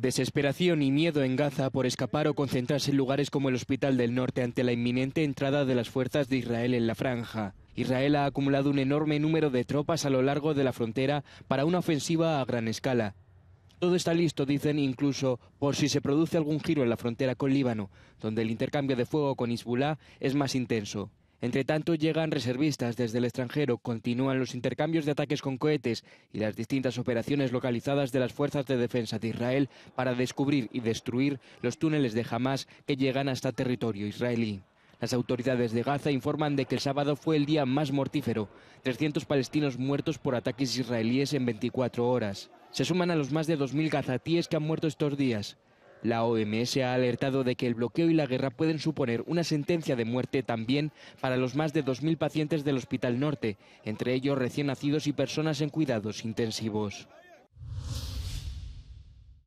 Desesperación y miedo en Gaza por escapar o concentrarse en lugares como el Hospital del Norte ante la inminente entrada de las fuerzas de Israel en la franja. Israel ha acumulado un enorme número de tropas a lo largo de la frontera para una ofensiva a gran escala. Todo está listo, dicen, incluso por si se produce algún giro en la frontera con Líbano, donde el intercambio de fuego con Hezbollah es más intenso. Entre tanto, llegan reservistas desde el extranjero, continúan los intercambios de ataques con cohetes y las distintas operaciones localizadas de las fuerzas de defensa de Israel para descubrir y destruir los túneles de Hamas que llegan hasta territorio israelí. Las autoridades de Gaza informan de que el sábado fue el día más mortífero, 300 palestinos muertos por ataques israelíes en 24 horas. Se suman a los más de 2.000 gazatíes que han muerto estos días. La OMS ha alertado de que el bloqueo y la guerra pueden suponer una sentencia de muerte también para los más de 2.000 pacientes del Hospital Norte, entre ellos recién nacidos y personas en cuidados intensivos.